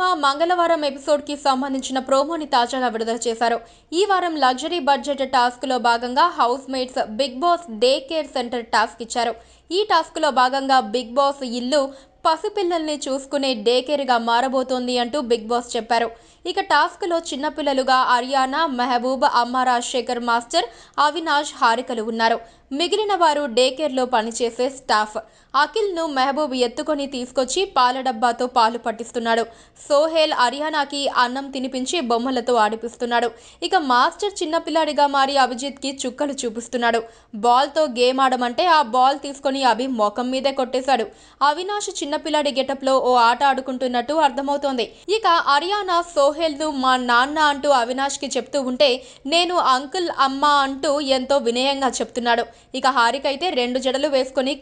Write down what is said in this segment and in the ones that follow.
వర్మ మంగళవారం ఎపిసోడ్ కి సంబంధించిన ప్రోమోని తాజాగా విడుదల చేశారు ఈ వారం లగ్జరీ బడ్జెట్ టాస్క్ లో భాగంగా housemates Bigg Boss day care centre task ఇచ్చారు ఈ టాస్క్ లో భాగంగా బిగ్ బాస్ ఇల్లు పసిపిల్లల్ని చూసుకునే డేకేర్గా మారబోతోంది అంటూ బిగ్ బాస్ చెప్పారు ఇక టాస్క్లో చిన్నపిల్లలుగా అరియానా మెహబూబ్ అమ్మ రాజశేఖర్ మాస్టర్ అవినాష్ హారికలు ఉన్నారు మిగిలిన వారు డేకేర్లో పనిచేసే స్టాఫ్ అఖిల్ను మెహబూబ్ ఎత్తుకొని తీసుకొచ్చి పాల డబ్బాతో పాలు పట్టిస్తున్నాడు సోహేల్ అరియానాకి అన్నం తినిపించి బొమ్మలతో ఆడిపిస్తున్నాడు ఇక మాస్టర్ చిన్నపిల్లాడిగా మారి అభిజిత్కి చుక్కలు చూపిస్తున్నాడు బాల్తో గేమ్ ఆడమంటే ఆ బాల్ తీసుకొని అభి మొఖం మీదే కొట్టేశాడు అవినాష్ చిన్న చిన్నపిల్లాడి లో ఓ ఆట ఆడుకుంటున్నట్టు అర్థమవుతోంది ఇక అరియానా సోహెల్ ను మా నాన్న అంటూ అవినాష్ కి చెప్తూ ఉంటే నేను అంకుల్ అమ్మ అంటూ ఎంతో వినయంగా చెప్తున్నాడు ఇక హారిక అయితే రెండు జడలు వేసుకుని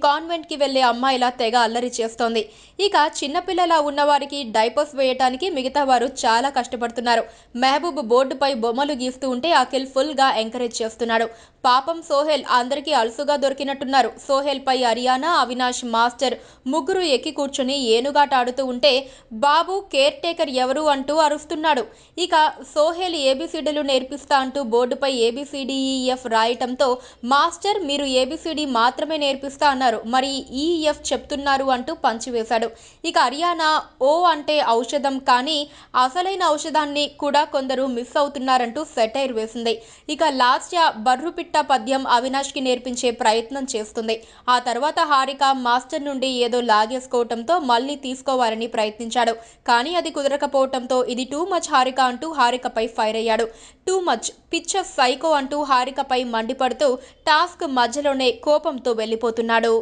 కి వెళ్లే అమ్మాయిలా తెగ అల్లరి చేస్తోంది ఇక చిన్నపిల్లలా ఉన్నవారికి డైపర్స్ వేయటానికి మిగతా వారు చాలా కష్టపడుతున్నారు మెహబూబ్ బోర్డుపై బొమ్మలు గీస్తూ ఉంటే అఖిల్ ఫుల్ గా ఎంకరేజ్ చేస్తున్నాడు పాపం సోహెల్ అందరికీ అలసుగా దొరికినట్టున్నారు పై అరియానా అవినాష్ మాస్టర్ ముగ్గురు ఎక్కి కూర్చుని ఆడుతూ ఉంటే బాబు కేర్ టేకర్ ఎవరు అంటూ అరుస్తున్నాడు ఇక సోహెల్ ఏబిసిడీలు నేర్పిస్తా అంటూ బోర్డుపై ఏబిసిడిఈఎఫ్ రాయటంతో మాస్టర్ మీరు ఏబిసిడి మాత్రమే నేర్పిస్తా అన్నారు మరి ఈఎఫ్ చెప్తున్నారు అంటూ పంచివేశాడు ఇక హర్యానా ఓ అంటే ఔషధం కానీ అసలైన ఔషధాన్ని కూడా కొందరు మిస్ అవుతున్నారంటూ సెటైర్ వేసింది ఇక లాస్ట్ బర్రుపిట్ట పద్యం అవినాష్కి నేర్పించే ప్రయత్నం చేస్తుంది ఆ తర్వాత హారిక మాస్టర్ నుండి ఏదో లాగేసుకోవడం కుదరకపోవటంతో మళ్లీ తీసుకోవాలని ప్రయత్నించాడు కానీ అది కుదరకపోవటంతో ఇది టూ మచ్ హారిక అంటూ హారికపై ఫైర్ అయ్యాడు టూ మచ్ పిచ్చ సైకో అంటూ హారికపై మండిపడుతూ టాస్క్ మధ్యలోనే కోపంతో వెళ్లిపోతున్నాడు